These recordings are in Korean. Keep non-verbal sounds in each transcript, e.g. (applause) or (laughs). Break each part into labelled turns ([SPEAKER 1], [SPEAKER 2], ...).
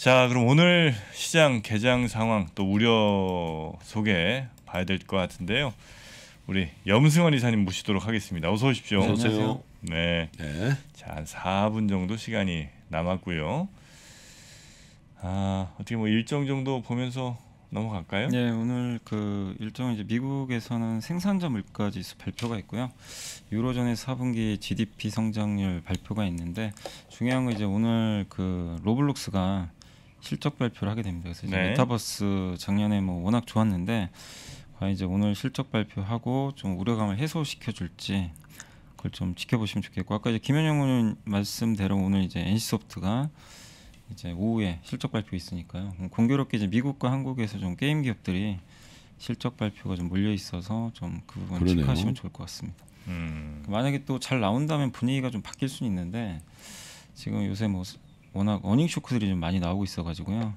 [SPEAKER 1] 자 그럼 오늘 시장 개장 상황 또 우려 소개 봐야 될 것 같은데요. 우리 염승원 이사님 모시도록 하겠습니다. 어서 오십시오. 어서 네, 오세요. 네. 네. 자, 한 4분 정도 시간이 남았고요. 아, 어떻게 뭐 일정 정도 보면서 넘어갈까요? 네, 오늘
[SPEAKER 2] 그일정 이제 미국에서는 생산자 물가 지수 발표가 있고요. 유로존의 4분기 GDP 성장률 발표가 있는데 중요한 건 이제 오늘 그 로블록스가 실적 발표를 하게 됩니다. 그래서 이제 네. 메타버스 작년에 뭐 워낙 좋았는데 과연 이제 오늘 실적 발표하고 좀 우려감을 해소시켜 줄지 그걸 좀 지켜보시면 좋겠고 아까 이제 김현영 의원 말씀대로 오늘 이제 NC소프트가 이제 오후에 실적 발표 있으니까요. 공교롭게 이제 미국과 한국에서 좀 게임 기업들이 실적 발표가 좀 몰려 있어서 좀 그 부분 체크하시면 좋을 것 같습니다. 음. 만약에 또 잘 나온다면 분위기가 좀 바뀔 수는 있는데 지금 요새 뭐 워낙 어닝 쇼크들이 좀 많이 나오고 있어가지고요.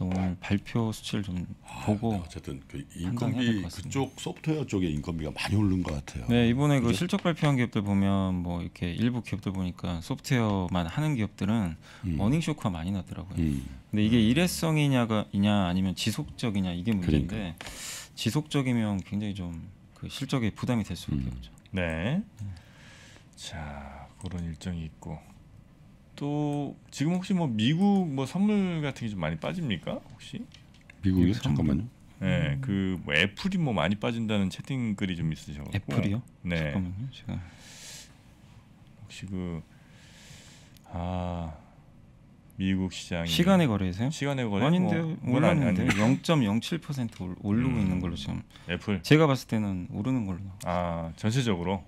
[SPEAKER 2] 오늘 발표 수치를 좀 아, 보고 어쨌든 그 인건비
[SPEAKER 1] 그쪽 소프트웨어 쪽에 인건비가 많이 오른 것 같아요. 네 이번에 그게... 그
[SPEAKER 2] 실적 발표한 기업들 보면 뭐 이렇게 일부 기업들 보니까 소프트웨어만 하는 기업들은 음. 어닝 쇼크가 많이 났더라고요. 음. 근데 이게 일회성이냐가 이냐 아니면 지속적이냐 이게 문제인데 그러니까. 지속적이면 굉장히 좀 그 실적에 부담이 될 수밖에 음. 없죠.
[SPEAKER 1] 네. 자 그런 일정이 있고 또 지금 혹시 뭐 미국 뭐 선물 같은 게 좀 많이 빠집니까 혹시? 미국이요? 미국 잠깐만요. 네, 그뭐 애플이 뭐 많이 빠진다는 채팅 글이 좀 있으셔. 애플이요? 네. 잠깐만요, 제가 혹시 그 아. 미국
[SPEAKER 2] 시장이 시간에 거래세요? 시간에 거래 아닌데 뭐, 올랐는데 0.07% 오르고 음. 있는 걸로 지금 애플 제가 봤을 때는 오르는 걸로 아 전체적으로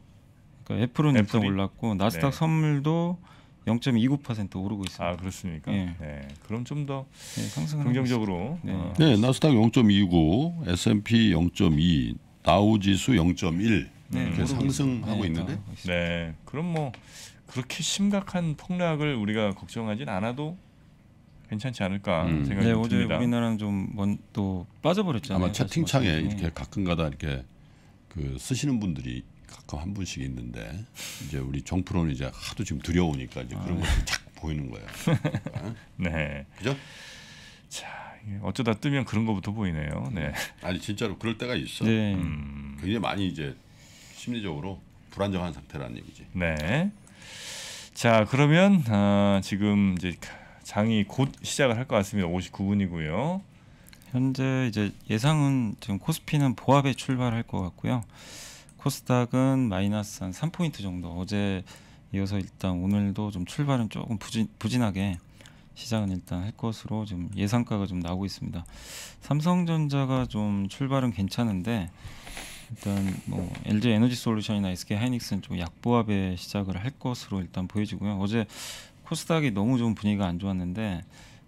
[SPEAKER 2] 그러니까 애플은 애플이? 일단 올랐고 나스닥 네. 선물도 0.29% 오르고 있습니다. 아 그렇습니까? 네. 네.
[SPEAKER 1] 그럼 좀더 예, 긍정적으로. 네. 어. 네. 나스닥 0.29, S&P 0.2, 다우지수 0.1 네, 이렇게 상승하고 있는데. 네, 네. 그럼 뭐 그렇게 심각한 폭락을 우리가 걱정하진 않아도 괜찮지 않을까 음. 생각이 네, 어제 듭니다.
[SPEAKER 2] 우리나라는 좀또
[SPEAKER 1] 빠져버렸잖아요. 아마 채팅창에 이렇게 네. 가끔가다 이렇게 그 쓰시는 분들이 가끔 한 분씩 있는데 이제 우리 정프로는 이제 하도 지금 두려우니까 이제 그런 아. 네. 것들이 착 보이는 거예요. 어? (laughs) 네. 그죠? 자, 어쩌다 뜨면 그런 것부터 보이네요. 네. 아니 진짜로 그럴 때가 있어. 네. 음. 굉장히 많이 이제 심리적으로 불안정한 상태라는 얘기지. 네. 자, 그러면 아, 지금 이제 장이 곧 시작을 할 것 같습니다. 59분이고요. 현재 이제 예상은 지금
[SPEAKER 2] 코스피는 보합에 출발할 것 같고요. 코스닥은 마이너스 한 3포인트 정도 어제 이어서 일단 오늘도 좀 출발은 조금 부진, 부진하게 시작은 일단 할 것으로 좀 예상가가 좀 나오고 있습니다. 삼성전자가 좀 출발은 괜찮은데 일단 뭐 LG 에너지 솔루션이나 SK 하이닉스는 좀 약보합의 시작을 할 것으로 일단 보여지고요. 어제 코스닥이 너무 좀 분위기가 안 좋았는데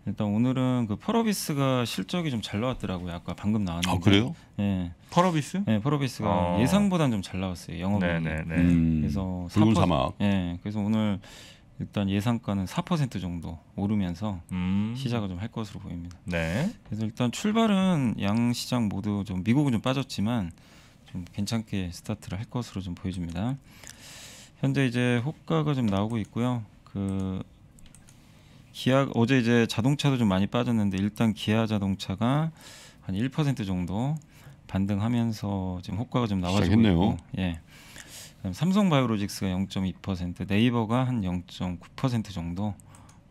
[SPEAKER 2] 일단 오늘은 그 펄어비스가 실적이 좀 잘 나왔더라고요. 아까 방금 나왔는데. 아 그래요? 예. 펄어비스? 예, 펄어비스가 아. 예상보다는 좀 잘 나왔어요. 영업이. 네네네. 네, 네. 음, 그래서 붉은 4%, 사막. 예. 그래서 오늘 일단 예상가는 4% 정도 오르면서 음. 시작을 좀 할 것으로 보입니다. 네. 그래서 일단 출발은 양 시장 모두 좀 미국은 좀 빠졌지만 좀 괜찮게 스타트를 할 것으로 좀 보여집니다. 현재 이제 호가가 좀 나오고 있고요. 그 기아 어제 이제 자동차도 좀 많이 빠졌는데 일단 기아 자동차가 한 1% 정도 반등하면서 지금 효과가 좀 나와주고 있고, 예. 삼성바이오로직스가 0.2%, 네이버가 한 0.9% 정도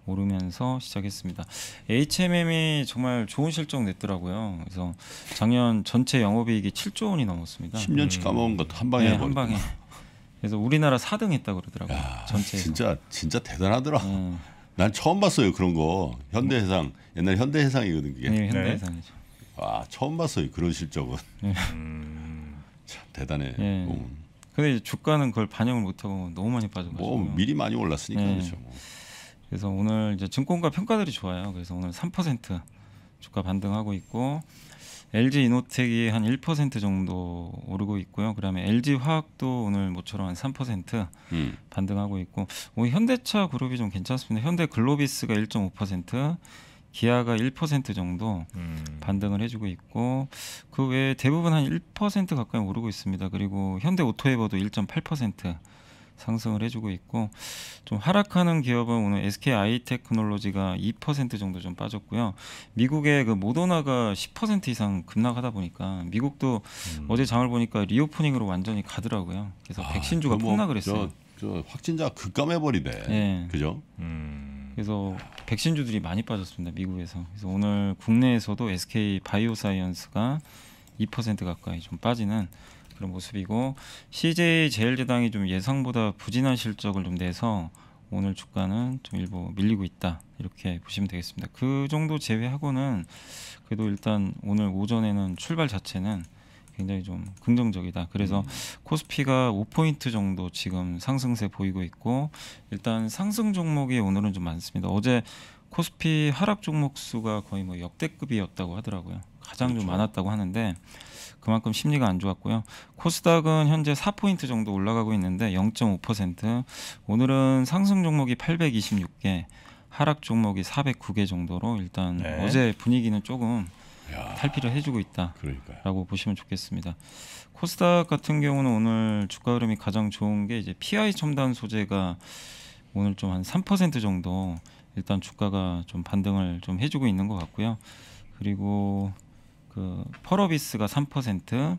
[SPEAKER 2] 오르면서 시작했습니다. HMM이 정말 좋은 실적 냈더라고요. 그래서 작년 전체 영업이익이 7조 원이 넘었습니다. 10년치 예. 까먹은 것한 방에 네, 한 방에. 그래서 우리나라 4등
[SPEAKER 1] 했다 그러더라고요. 전체 진짜 진짜 대단하더라. 음. 난 처음 봤어요 그런 거 현대해상 옛날 현대해상이거든 그게. 네, 네. 현대해상이죠. 아 처음 봤어요 그런 실적은.
[SPEAKER 2] 음.
[SPEAKER 1] (laughs) 참 대단해. 네. 뭐. 근데 이제 주가는 그걸 반영을 못하고
[SPEAKER 2] 너무 많이 빠져가지고. 뭐 미리 많이 올랐으니까 네. 그렇죠. 뭐. 그래서 오늘 이제 증권가 평가들이 좋아요. 그래서 오늘 3% 주가 반등하고 있고 LG 이노텍이 한 1% 정도 오르고 있고요. 그다음에 LG 화학도 오늘 모처럼 한3% 음. 반등하고 있고 오늘 현대차 그룹이 좀 괜찮습니다. 현대 글로비스가 1.5%, 기아가 1% 정도 음. 반등을 해주고 있고 그 외에 대부분 한 1% 가까이 오르고 있습니다. 그리고 현대 오토에버도 1.8% 상승을 해주고 있고 좀 하락하는 기업은 오늘 SK 아이테크놀로지가 2% 정도 좀 빠졌고요. 미국의 그 모더나가 10% 이상 급락하다 보니까 미국도 음. 어제 장을 보니까 리오프닝으로 완전히 가더라고요. 그래서 아, 백신주가 뭐 폭락을 했어요. 저, 저 확진자 급감해버리네.
[SPEAKER 1] 네. 그죠?
[SPEAKER 2] 음. 그래서 백신주들이 많이 빠졌습니다. 미국에서. 그래서 오늘 국내에서도 SK 바이오사이언스가 2% 가까이 좀 빠지는 그런 모습이고 CJ 제일제당이 좀 예상보다 부진한 실적을 좀 내서 오늘 주가는 좀 일부 밀리고 있다 이렇게 보시면 되겠습니다. 그 정도 제외하고는 그래도 일단 오늘 오전에는 출발 자체는 굉장히 좀 긍정적이다. 그래서 음. 코스피가 5포인트 정도 지금 상승세 보이고 있고 일단 상승 종목이 오늘은 좀 많습니다. 어제 코스피 하락 종목 수가 거의 뭐 역대급이었다고 하더라고요. 가장 그렇죠. 좀 많았다고 하는데 그만큼 심리가 안 좋았고요. 코스닥은 현재 4포인트 정도 올라가고 있는데 0.5% 오늘은 상승 종목이 826개 하락 종목이 409개 정도로 일단 네. 어제 분위기는 조금 야, 탈피를 해주고 있다라고 그러니까요. 보시면 좋겠습니다. 코스닥 같은 경우는 오늘 주가 흐름이 가장 좋은 게 이제 PI 첨단 소재가 오늘 좀 한 3% 정도 일단 주가가 좀 반등을 좀 해주고 있는 것 같고요. 그리고 그 펄어비스가 3%,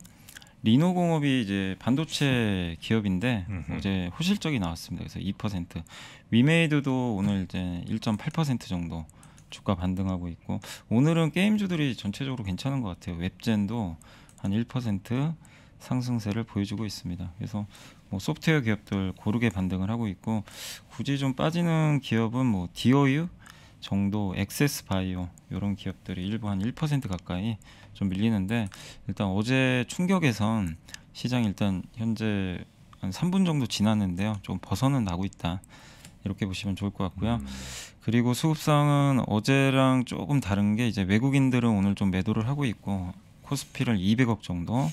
[SPEAKER 2] 리노공업이 이제 반도체 기업인데 음흠. 어제 호실적이 나왔습니다. 그래서 2%, 위메이드도 오늘 이제 1.8% 정도 주가 반등하고 있고 오늘은 게임주들이 전체적으로 괜찮은 것 같아요. 웹젠도 한 1% 상승세를 보여주고 있습니다. 그래서 뭐 소프트웨어 기업들 고르게 반등을 하고 있고 굳이 좀 빠지는 기업은 뭐 디오유 정도 엑세스 바이오 이런 기업들이 일부 한 1% 가까이 좀 밀리는데 일단 어제 충격에선 시장 일단 현재 한 3분 정도 지났는데요. 좀 벗어는 나고 있다. 이렇게 보시면 좋을 것 같고요. 음. 그리고 수급상은 어제랑 조금 다른 게 이제 외국인들은 오늘 좀 매도를 하고 있고 코스피를 200억 정도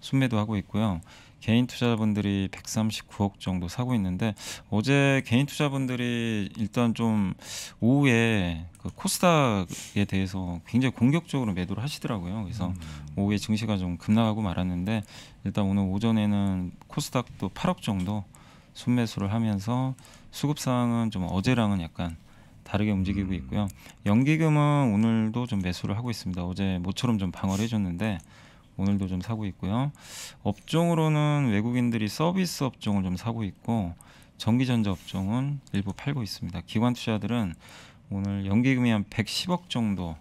[SPEAKER 2] 순매도하고 있고요. 개인 투자자분들이 139억 정도 사고 있는데 어제 개인 투자분들이 일단 좀 오후에 그 코스닥에 대해서 굉장히 공격적으로 매도를 하시더라고요. 그래서 음. 오후에 증시가 좀 급락하고 말았는데 일단 오늘 오전에는 코스닥도 8억 정도 순매수를 하면서 수급 상황은 좀 어제랑은 약간 다르게 움직이고 음. 있고요. 연기금은 오늘도 좀 매수를 하고 있습니다. 어제 모처럼 좀 방어를 해줬는데 오늘도 좀 사고 있고요. 업종으로는 외국인들이 서비스 업종을 좀 사고 있고 전기전자 업종은 일부 팔고 있습니다. 기관 투자들은 오늘 연기금이 한 110억 정도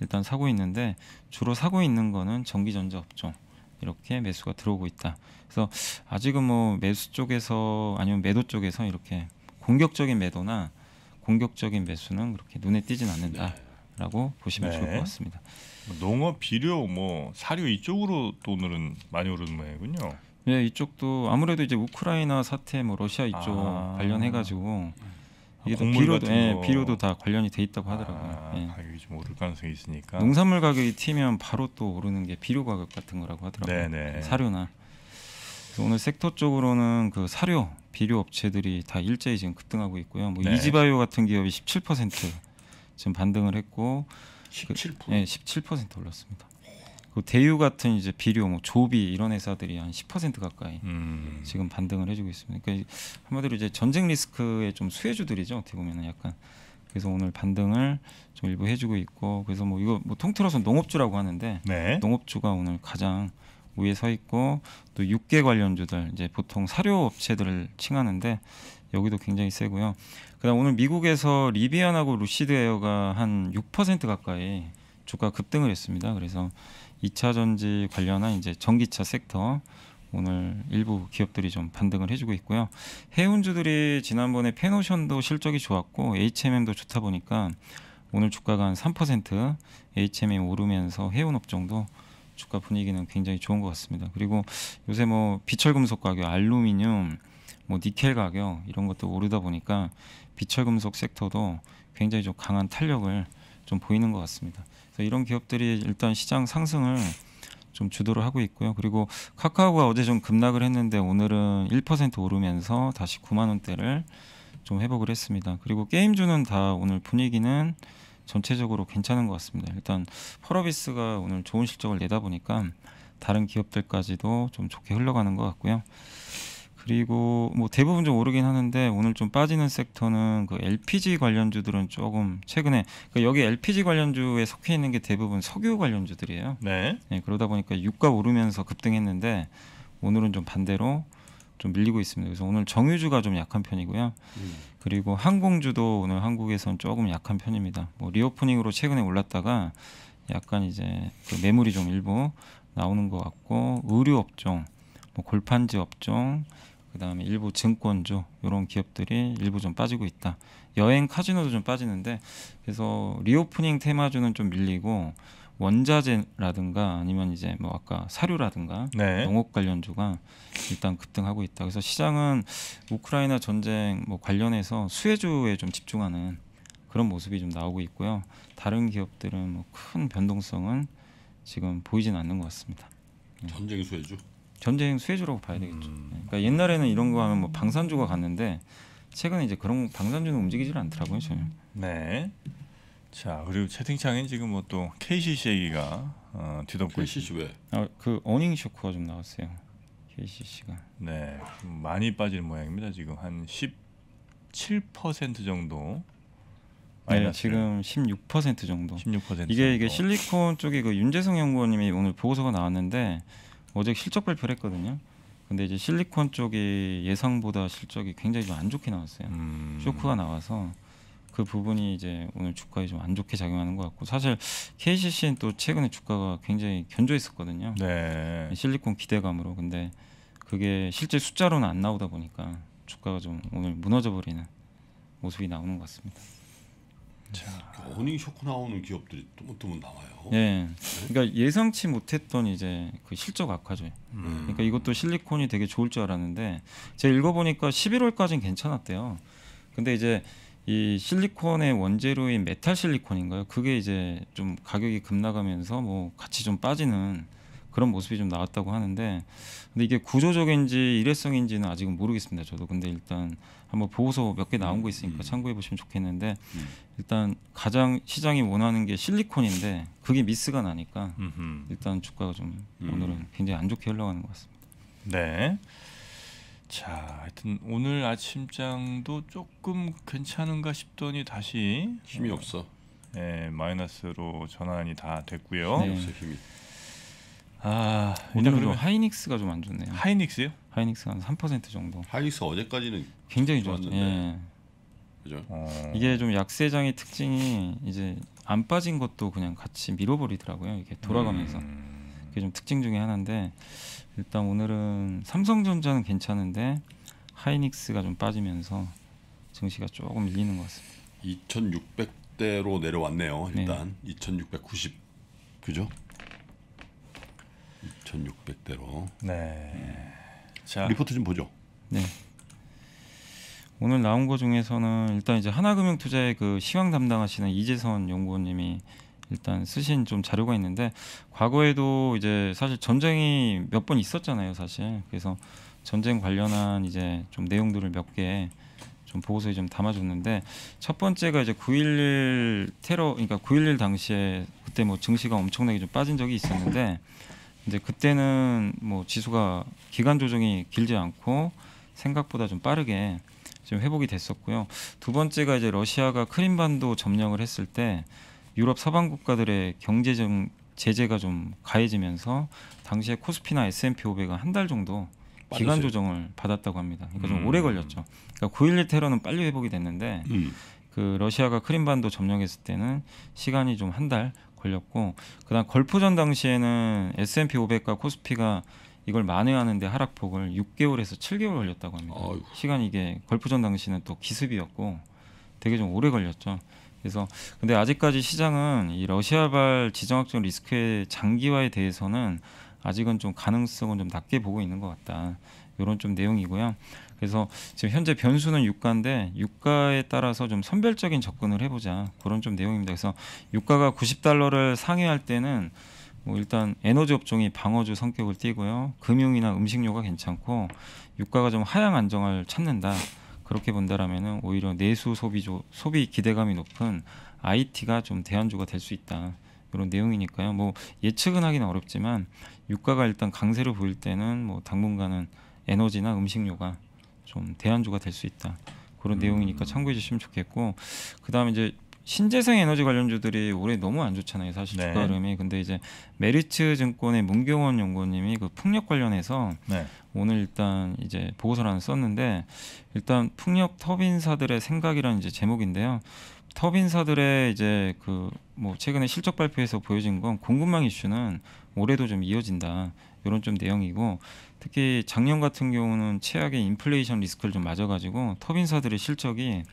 [SPEAKER 2] 일단 사고 있는데 주로 사고 있는 거는 전기전자 업종 이렇게 매수가 들어오고 있다. 그래서 아직은 뭐 매수 쪽에서 아니면 매도 쪽에서 이렇게 공격적인 매도나 공격적인 매수는 그렇게 눈에 띄진 않는다. 네. 라고 보시면 네. 좋을 것 같습니다.
[SPEAKER 1] 뭐 농업, 비료, 뭐 사료 이쪽으로 돈으로는 많이 오르는 모양이군요.
[SPEAKER 2] 네, 이쪽도 아무래도 이제 우크라이나 사태, 뭐 러시아 이쪽 아. 관련해가지고
[SPEAKER 1] 아, 이게 아, 비료도, 예, 비료도 다 관련이 돼 있다고 하더라고요. 아, 예. 가격이 좀 오를 가능성이 있으니까. 농산물 가격이
[SPEAKER 2] 튀면 바로 또 오르는 게 비료 가격 같은 거라고 하더라고요. 네네. 네. 사료나. 오늘 섹터 쪽으로는 그 사료, 비료 업체들이 다 일제히 지금 급등하고 있고요. 뭐 네. 이지바이오 같은 기업이 17% 지금 반등을 했고 17% 그, 네, 17% 올랐습니다. 그 대유 같은 이제 비료, 뭐 조비 이런 회사들이 한 10% 가까이 음. 지금 반등을 해주고 있습니다. 그러니까 한마디로 이제 전쟁 리스크의 좀 수혜주들이죠. 어떻게 보면은 약간 그래서 오늘 반등을 좀 일부 해주고 있고 그래서 뭐 이거 뭐 통틀어서 농업주라고 하는데 네. 농업주가 오늘 가장 위에 서 있고 또 육계 관련주들 이제 보통 사료 업체들을 칭하는데 여기도 굉장히 세고요. 그다음 오늘 미국에서 리비안하고 루시드 에어가 한 6% 가까이 주가 급등을 했습니다. 그래서 2차 전지 관련한 이제 전기차 섹터 오늘 일부 기업들이 좀 반등을 해주고 있고요. 해운주들이 지난번에 페노션도 실적이 좋았고 HMM도 좋다 보니까 오늘 주가가 한 3% HMM 오르면서 해운 업종도 주가 분위기는 굉장히 좋은 것 같습니다. 그리고 요새 뭐 비철금속 가격, 알루미늄 뭐 니켈 가격 이런 것도 오르다 보니까 비철금속 섹터도 굉장히 좀 강한 탄력을 좀 보이는 것 같습니다. 그래서 이런 기업들이 일단 시장 상승을 좀 주도를 하고 있고요. 그리고 카카오가 어제 좀 급락을 했는데 오늘은 1% 오르면서 다시 9만 원대를 좀 회복을 했습니다. 그리고 게임주는 다 오늘 분위기는 전체적으로 괜찮은 것 같습니다. 일단 펄어비스가 오늘 좋은 실적을 내다 보니까 다른 기업들까지도 좀 좋게 흘러가는 것 같고요. 그리고 뭐 대부분 좀 오르긴 하는데 오늘 좀 빠지는 섹터는 그 LPG 관련주들은 조금 최근에 그러니까 여기 LPG 관련주에 속해 있는 게 대부분 석유 관련주들이에요. 네. 네. 그러다 보니까 유가 오르면서 급등했는데 오늘은 좀 반대로 좀 밀리고 있습니다. 그래서 오늘 정유주가 좀 약한 편이고요. 음. 그리고 항공주도 오늘 한국에선 조금 약한 편입니다. 뭐 리오프닝으로 최근에 올랐다가 약간 이제 그 매물이 좀 일부 나오는 것 같고 의류 업종, 뭐 골판지 업종 그다음에 일부 증권주 이런 기업들이 일부 좀 빠지고 있다. 여행 카지노도 좀 빠지는데 그래서 리오프닝 테마주는 좀 밀리고 원자재라든가 아니면 이제 뭐 아까 사료라든가 네. 농업 관련주가 일단 급등하고 있다. 그래서 시장은 우크라이나 전쟁 뭐 관련해서 수혜주에 좀 집중하는 그런 모습이 좀 나오고 있고요. 다른 기업들은 뭐 큰 변동성은 지금 보이진 않는 것 같습니다. 네. 전쟁 수혜주. 전쟁 수혜주라고 봐야 되겠죠. 음. 네. 그러니까 옛날에는 이런 거 하면 뭐 방산주가 갔는데 최근에 이제 그런 방산주는 움직이질 않더라고요 전혀. 네. 자
[SPEAKER 1] 그리고 채팅창엔 지금 뭐 또 KCC 얘기가 어, 뒤덮고 KCC 왜? 아그 어닝 쇼크가 좀 나왔어요. KCC가. 네. 많이 빠진 모양입니다. 지금 한 17% 정도. 네, 지금 16% 정도. 16% 이게 정도. 이게
[SPEAKER 2] 실리콘 쪽이 그 윤재성 연구원님이 오늘 보고서가 나왔는데 어제 실적 발표를 했거든요. 근데 이제 실리콘 쪽이 예상보다 실적이 굉장히 좀 안 좋게 나왔어요. 음. 쇼크가 나와서 그 부분이 이제 오늘 주가에 좀 안 좋게 작용하는 것 같고 사실 KCC는 또 최근에 주가가 굉장히 견조했었거든요. 네. 실리콘 기대감으로 근데 그게 실제 숫자로는 안 나오다 보니까 주가가 좀 오늘 무너져 버리는 모습이 나오는 것 같습니다.
[SPEAKER 1] 그렇죠. 어닝 쇼크 나오는 기업들이 또문또문 뭐 뭐 나와요. 네.
[SPEAKER 2] 그러니까 예상치 못했던 이제 그 실적 악화죠. 음. 그러니까 이것도 실리콘이 되게 좋을 줄 알았는데 제가 읽어보니까 11월까지는 괜찮았대요. 근데 이제 이 실리콘의 원재료인 메탈 실리콘인가요? 그게 이제 좀 가격이 급나가면서 뭐 같이 좀 빠지는 그런 모습이 좀 나왔다고 하는데 근데 이게 구조적인지 일회성인지는 아직은 모르겠습니다. 저도 근데 일단 한번 보고서 몇 개 나온 거 있으니까 음. 참고해 보시면 좋겠는데 음. 일단 가장 시장이 원하는 게 실리콘인데 그게 미스가 나니까 음흠. 일단 주가가 좀 음. 오늘은 굉장히 안 좋게 흘러가는 것 같습니다.
[SPEAKER 1] 네. 자, 하여튼 오늘 아침장도 조금 괜찮은가 싶더니 다시 힘이 없어. 네, 마이너스로 전환이 다 됐고요. 네. 힘이. 아 오늘 좀 하이닉스가 좀 안 좋네요.
[SPEAKER 2] 하이닉스요? 하이닉스가 한3% 정도.
[SPEAKER 1] 하이닉스 어제까지는
[SPEAKER 2] 굉장히 좋았는데. 예. 그죠? 어... 이게 좀 약세장의 특징이 이제 안 빠진 것도 그냥 같이 밀어버리더라고요. 이게 돌아가면서. 음... 그게 좀 특징 중에 하나인데 일단 오늘은 삼성전자는 괜찮은데 하이닉스가 좀
[SPEAKER 1] 빠지면서 증시가 조금 밀리는 것 같습니다. 2,600대로 내려왔네요. 일단 네. 2,690 그죠? 1600대로. 네. 음. 자 리포트 좀 보죠. 네.
[SPEAKER 2] 오늘 나온 거 중에서는 일단 이제 하나금융투자의 그 시황 담당하시는 이재선 연구원님이 일단 쓰신 좀 자료가 있는데 과거에도 이제 사실 전쟁이 몇 번 있었잖아요, 사실. 그래서 전쟁 관련한 이제 좀 내용들을 몇 개 좀 보고서에 좀 담아줬는데 첫 번째가 이제 9.11 테러, 그러니까 9.11 당시에 그때 뭐 증시가 엄청나게 좀 빠진 적이 있었는데 이제 그때는 뭐 지수가 기간 조정이 길지 않고 생각보다 좀 빠르게 좀 회복이 됐었고요. 두 번째가 이제 러시아가 크림반도 점령을 했을 때 유럽 서방 국가들의 경제적 제재가 좀 가해지면서 당시에 코스피나 S&P 500은 한 달 정도 빠르지. 기간 조정을 받았다고 합니다. 그러니까 좀 음. 오래 걸렸죠. 그러니까 9.11 테러는 빨리 회복이 됐는데 음. 그 러시아가 크림반도 점령했을 때는 시간이 좀한달 걸렸고 그다음 걸프전 당시에는 S&P 500과 코스피가 이걸 만회하는데 하락폭을 6개월에서 7개월 걸렸다고 합니다. 어휴. 시간이 이게 걸프전 당시는 또 기습이었고 되게 좀 오래 걸렸죠. 그래서 근데 아직까지 시장은 이 러시아발 지정학적 리스크의 장기화에 대해서는 아직은 좀 가능성은 좀 낮게 보고 있는 것 같다. 이런 좀 내용이고요. 그래서 지금 현재 변수는 유가인데 유가에 따라서 좀 선별적인 접근을 해보자 그런 좀 내용입니다. 그래서 유가가 90달러를 상회할 때는 뭐 일단 에너지 업종이 방어주 성격을 띠고요. 금융이나 음식료가 괜찮고 유가가 좀 하향 안정을 찾는다. 그렇게 본다라면은 오히려 내수 소비 조, 소비 기대감이 높은 IT가 좀 대안주가 될 수 있다. 이런 내용이니까요. 뭐 예측은 하기는 어렵지만 유가가 일단 강세를 보일 때는 뭐 당분간은 에너지나 음식료가 좀 대안주가 될 수 있다. 그런 음. 내용이니까 참고해 주시면 좋겠고 그다음에 이제 신재생 에너지 관련주들이 올해 너무 안 좋잖아요 사실 주가 네. 흐름이 근데 이제 메리츠 증권의 문경원 연구원님이 그 풍력 관련해서 네. 오늘 일단 이제 보고서를 하나 썼는데 일단 풍력 터빈사들의 생각이라는 이제 제목인데요 터빈사들의 이제 그 뭐 최근에 실적 발표에서 보여진 건 공급망 이슈는 올해도 좀 이어진다 이런 좀 내용이고 특히 작년 같은 경우는 최악의 인플레이션 리스크를 좀 맞아가지고 터빈사들의 실적이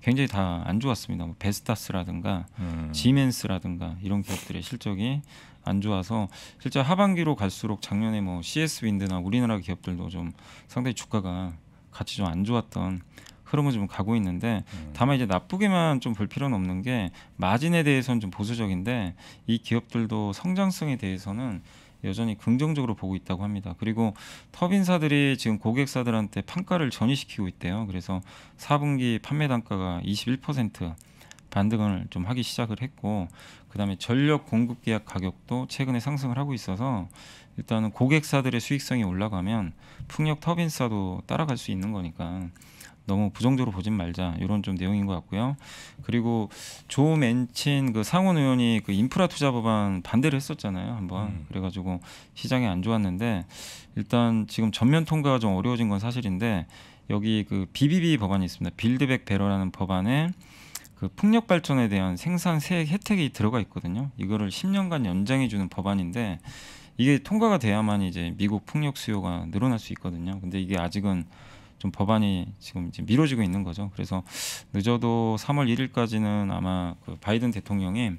[SPEAKER 2] 굉장히 다 안 좋았습니다. 뭐 베스타스라든가 음. 지멘스라든가 이런 기업들의 실적이 안 좋아서 실제 하반기로 갈수록 작년에 뭐 CS 윈드나 우리나라 기업들도 좀 상당히 주가가 같이 좀 안 좋았던 흐름을 좀 가고 있는데 음. 다만 이제 나쁘게만 좀 볼 필요는 없는 게 마진에 대해서는 좀 보수적인데 이 기업들도 성장성에 대해서는 여전히 긍정적으로 보고 있다고 합니다. 그리고 터빈사들이 지금 고객사들한테 판가를 전이시키고 있대요. 그래서 4분기 판매 단가가 21% 반등을 좀 하기 시작을 했고 그다음에 전력 공급 계약 가격도 최근에 상승을 하고 있어서 일단은 고객사들의 수익성이 올라가면 풍력 터빈사도 따라갈 수 있는 거니까 너무 부정적으로 보진 말자 이런 좀 내용인 것 같고요. 그리고 조맨친 그 상원 의원이 그 인프라 투자 법안 반대를 했었잖아요 한번 음. 그래가지고 시장이 안 좋았는데 일단 지금 전면 통과가 좀 어려워진 건 사실인데 여기 그 BBB 법안이 있습니다. 빌드백 배러라는 법안에 그 풍력 발전에 대한 생산 세액 혜택이 들어가 있거든요. 이거를 10년간 연장해 주는 법안인데 이게 통과가 돼야만 이제 미국 풍력 수요가 늘어날 수 있거든요. 근데 이게 아직은 좀 법안이 지금 이제 미뤄지고 있는 거죠. 그래서 늦어도 3월 1일까지는 아마 그 바이든 대통령이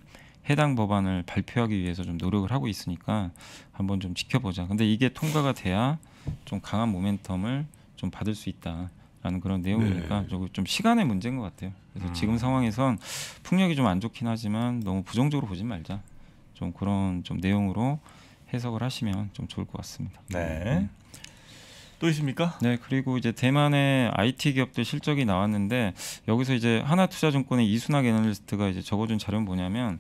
[SPEAKER 2] 해당 법안을 발표하기 위해서 좀 노력을 하고 있으니까 한번 좀 지켜보자. 근데 이게 통과가 돼야 좀 강한 모멘텀을 좀 받을 수 있다라는 그런 내용이니까 네. 좀 시간의 문제인 것 같아요. 그래서 음. 지금 상황에선 풍력이 좀 안 좋긴 하지만 너무 부정적으로 보지 말자. 좀 그런 좀 내용으로 해석을 하시면 좀 좋을 것 같습니다. 네. 네. 또 있습니까? 네, 그리고 이제 대만의 IT 기업들 실적이 나왔는데 여기서 이제 하나투자증권의 이순학 애널리스트가 이제 적어준 자료는 뭐냐면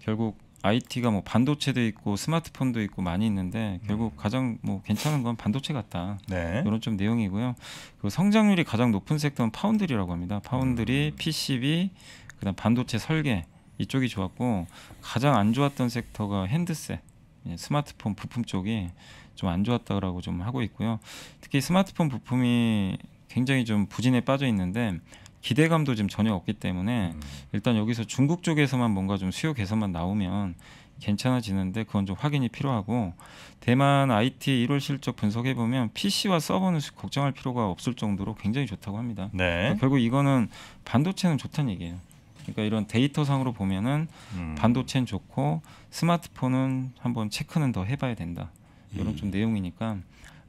[SPEAKER 2] 결국 IT가 뭐 반도체도 있고 스마트폰도 있고 많이 있는데 결국 음. 가장 뭐 괜찮은 건 반도체 같다. 네. 이런 좀 내용이고요. 그 성장률이 가장 높은 섹터는 파운드리라고 합니다. 파운드리, 음. PCB, 그다음 반도체 설계 이쪽이 좋았고 가장 안 좋았던 섹터가 핸드셋, 예, 스마트폰 부품 쪽이 좀안 좋았다라고 좀 하고 있고요. 특히 스마트폰 부품이 굉장히 좀 부진에 빠져 있는데 기대감도 지금 전혀 없기 때문에 음. 일단 여기서 중국 쪽에서만 뭔가 좀 수요 개선만 나오면 괜찮아지는데 그건 좀 확인이 필요하고 대만 IT 1월 실적 분석해 보면 PC와 서버는 걱정할 필요가 없을 정도로 굉장히 좋다고 합니다. 네. 그러니까 결국 이거는 반도체는 좋다는 얘기예요. 그러니까 이런 데이터상으로 보면은 음. 반도체는 좋고 스마트폰은 한번 체크는 더 해봐야 된다. 이런 음. 좀 내용이니까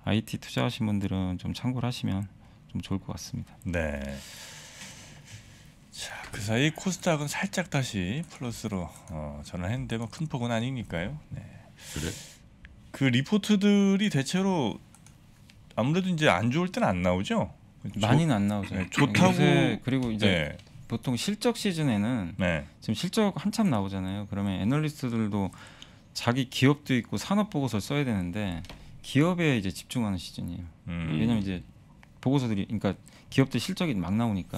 [SPEAKER 2] IT 투자하신 분들은 좀 참고를 하시면 좀 좋을 것 같습니다. 네.
[SPEAKER 1] 자, 그 사이 코스닥은 살짝 다시 플러스로 어, 전환했는데 뭐큰 폭은 아니니까요. 네. 그래? 그 리포트들이 대체로 아무래도 이제 안 좋을 때는 안 나오죠. 많이는 안 나오죠. 네, 좋다고 그리고 이제 네.
[SPEAKER 2] 보통 실적 시즌에는 네. 지금 실적 한참 나오잖아요. 그러면 애널리스트들도 자기 기업도 있고 산업 보고서를 써야 되는데 기업에 이제 집중하는 시즌이에요. 음. 왜냐면 이제 보고서들이 그러니까 기업들 실적이 막 나오니까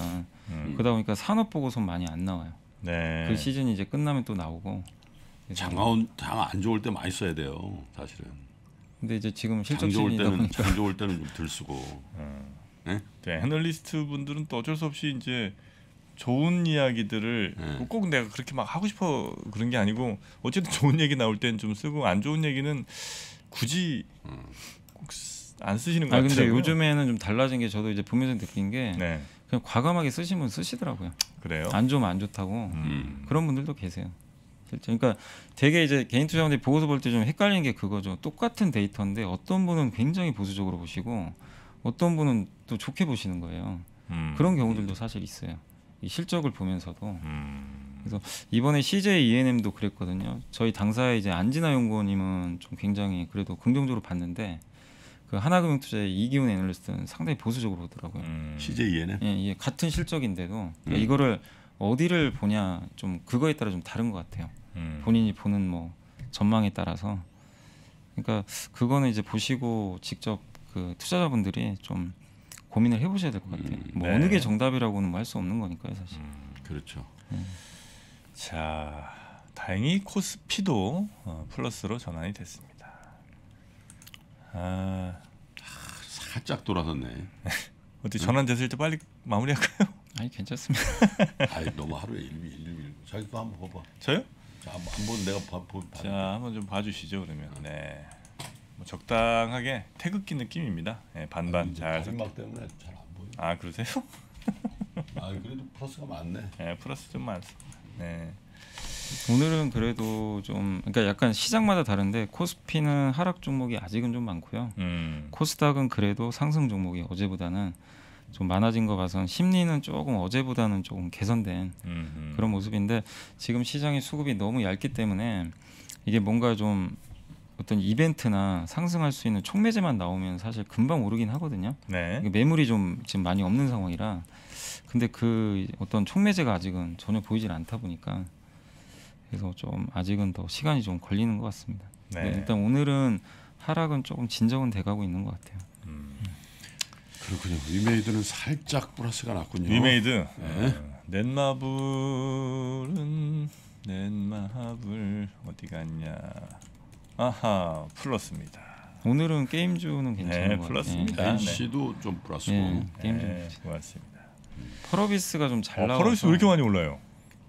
[SPEAKER 2] 음. 그러다 보니까 산업 보고서 많이 안 나와요.
[SPEAKER 1] 네. 그 시즌이
[SPEAKER 2] 이제 끝나면 또
[SPEAKER 1] 나오고. 장하운 장안 좋을 때 많이 써야 돼요, 사실은.
[SPEAKER 2] 근데 이제 지금 실적 좋을 때는 장 좋을
[SPEAKER 1] 때는 좀들 쓰고. 음. (laughs) 네? 네, 애널리스트 분들은 또 어쩔 수 없이 이제 좋은 이야기들을 네. 꼭 내가 그렇게 막 하고 싶어 그런 게 아니고 어쨌든 좋은 얘기 나올 땐 좀 쓰고 안 좋은 얘기는 굳이 음. 안 쓰시는 아, 것 같아요. 근데 요즘에는 좀 달라진 게 저도 이제 보면서 느낀 게 네.
[SPEAKER 2] 그냥 과감하게 쓰시면 쓰시더라고요. 그래요? 안 좋으면 안 좋다고 음. 그런 분들도 계세요. 그러니까 되게 이제 개인 투자자들이 보고서 볼 때 좀 헷갈리는 게 그거죠. 똑같은 데이터인데 어떤 분은 굉장히 보수적으로 보시고 어떤 분은 또 좋게 보시는 거예요. 음. 그런 경우들도 사실 있어요. 이 실적을 보면서도 음. 그래서 이번에 CJ ENM도 그랬거든요. 저희 당사에 이제 안진아 연구원님은 좀 굉장히 그래도 긍정적으로 봤는데 그 하나금융투자의 이기훈 애널리스트는 상당히 보수적으로 보더라고요. 음. CJ ENM 예, 예, 같은 실적인데도 그러니까 음. 이거를 어디를 보냐 좀 그거에 따라 좀 다른 것 같아요. 음. 본인이 보는 뭐 전망에 따라서 그러니까 그거는 이제 보시고 직접 그 투자자분들이 좀 고민을 해보셔야 될 것 같아요. 음, 뭐 네. 어느 게
[SPEAKER 1] 정답이라고는 뭐할수 없는 거니까요, 사실. 음, 그렇죠. 네. 자, 다행히 코스피도 어, 플러스로 전환이 됐습니다. 아, 아 살짝 돌아섰네. (laughs) 어떻게 전환됐을 때 빨리 마무리할까요? (laughs) 아니 괜찮습니다. (laughs) 아니 너무 하루에 일미 일미 자기도 한번 봐봐. 저요? 자, 한번 내가 봐, 봐, 자 한번 좀 봐주시죠 그러면. 네. 뭐 적당하게 태극기 느낌입니다. 예, 반반 잘. 막 때문에 잘 안 보여. 아 그러세요? (laughs) 아 그래도 플러스가 많네. 예, 플러스 좀 많습니다. 네.
[SPEAKER 2] 오늘은 그래도 좀 그러니까 약간 시장마다 다른데 코스피는 하락 종목이 아직은 좀 많고요. 음. 코스닥은 그래도 상승 종목이 어제보다는 좀 많아진 거 봐선 심리는 조금 어제보다는 조금 개선된 음흠. 그런 모습인데 지금 시장의 수급이 너무 얇기 때문에 이게 뭔가 좀 어떤 이벤트나 상승할 수 있는 촉매제만 나오면 사실 금방 오르긴 하거든요. 네. 매물이 좀 지금 많이 없는 상황이라 근데 그 어떤 촉매제가 아직은 전혀 보이질 않다 보니까 그래서 좀 아직은 더 시간이 좀 걸리는 것 같습니다. 네. 네, 일단 오늘은 하락은 조금 진정은 돼가고 있는 것 같아요. 음. 그렇군요. 위메이드는 살짝 플러스가 났군요. 위메이드. 네.
[SPEAKER 1] 어, 넷마블은 넷마블 어디 갔냐? 아하 플러스입니다.
[SPEAKER 2] 오늘은 게임주는 괜찮은 네, 것 플러스입니다. 같아요. NC도 좀플러스 네, 예, 게임주 네, 고맙습니다. 퍼러비스가 좀잘 어, 나와. 퍼러비스 왜 이렇게
[SPEAKER 1] 많이 올라요?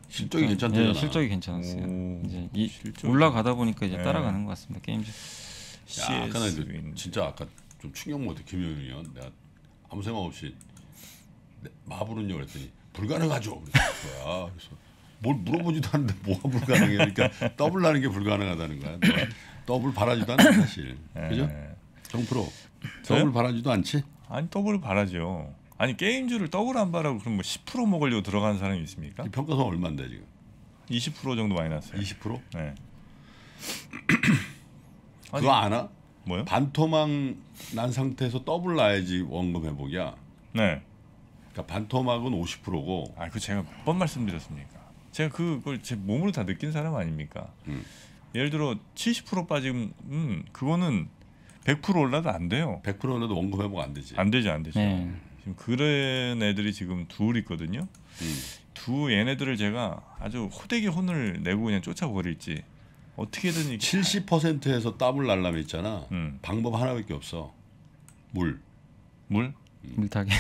[SPEAKER 1] 실적이 괜찮대요. 네, 실적이 괜찮았어요. 오, 이제 이, 올라가다 보니까 이제 네. 따라가는 것
[SPEAKER 2] 같습니다. 게임주.
[SPEAKER 1] 아까 나 그 진짜 아까 좀 충격 먹었 김효윤이요. 내가 아무 생각 없이 마블은요 그랬더니 불가능하죠. 그래서 뭘 물어보지도 않는데 뭐가 불가능해? 그러니까 더블 나는 게 불가능하다는 거야. 뭐 더블 바라지도 않는 사실. 예. 그죠? 정프로 더블 바라지도 않지? 아니 더블 바라죠. 아니 게임주를 더블 안 바라고 그럼 뭐10% 먹으려고 들어간 사람이 있습니까? 평가서 얼마인데 지금? 20% 정도 마이너스요. 20%? 네. 아니, 그거 아나? 뭐요? 반토막 난 상태에서 더블 나야지 원금 회복이야. 네. 그러니까 반토막은 50%고. 아, 그 제가 몇 번 말씀드렸습니까? 제가 그걸 제 몸으로 다 느낀 사람 아닙니까? 음. 예를 들어 70% 빠지면 음, 그거는 100% 올라도 안 돼요. 100% 올라도 원금 회복 안 되지. 안되지안 되죠. 네. 지금 그런 애들이 지금 둘 있거든요. 음. 두 얘네들을 제가 아주 호되게 혼을 내고 그냥 쫓아버릴지 어떻게든 이게 70%에서 땀을 날라면 있잖아. 음. 방법 하나밖에 없어. 물. 물? 음. 물타기.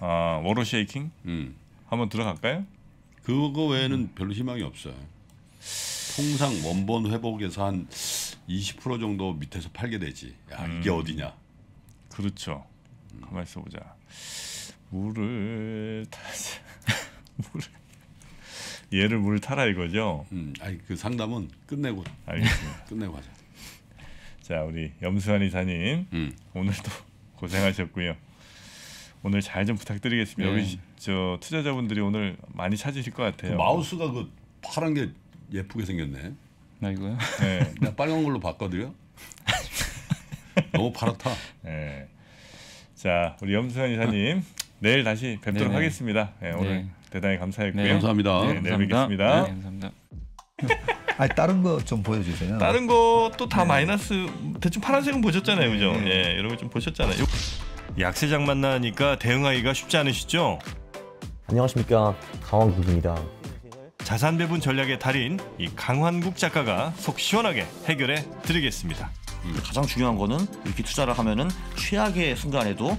[SPEAKER 1] 아 워터 쉐이킹? 음. 한번 들어갈까요? 그거 외에는 별로 희망이 없어요. 통상 원본 회복에서 한 20% 정도 밑에서 팔게 되지. 야, 이게 음. 어디냐? 그렇죠. 음. 가만 있어 보자. 물을 타자. (laughs) 물을 얘를 물 타라 이거죠. 음, 아니 그 상담은 끝내고. 알겠습니다. 끝내고 하자. 자, 우리 염수환 이사님 음. 오늘도 (laughs) 고생하셨고요. 오늘 잘 좀 부탁드리겠습니다. 네. 여기 저 투자자분들이 오늘 많이 찾으실 것 같아요. 그 마우스가 그 파란 게 예쁘게 생겼네. 나 이거요? 네. (laughs) 나 빨간 걸로 바꿔드려. (laughs) 너무 파랗다. 네. 자 우리 염수현 이사님 내일 다시 뵙도록 네네. 하겠습니다. 네, 오늘 네. 대단히 감사했고요. 네. 감사합니다. 네, 네 내일 뵙겠습니다. 네, 감사합니다. (laughs) 아 다른 거 좀 보여주세요. 다른 것도 다 네. 마이너스 대충 파란색은 보셨잖아요, 그죠? 네. 예, 여러분 좀 보셨잖아요. 약세장 만나니까 대응하기가 쉽지 않으시죠? 안녕하십니까 강원국입니다. 자산 배분 전략의 달인 이 강환국 작가가 속 시원하게 해결해 드리겠습니다. 음, 가장 중요한 거는 이렇게 투자를 하면은 최악의 순간에도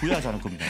[SPEAKER 1] 부여하자는 겁니다.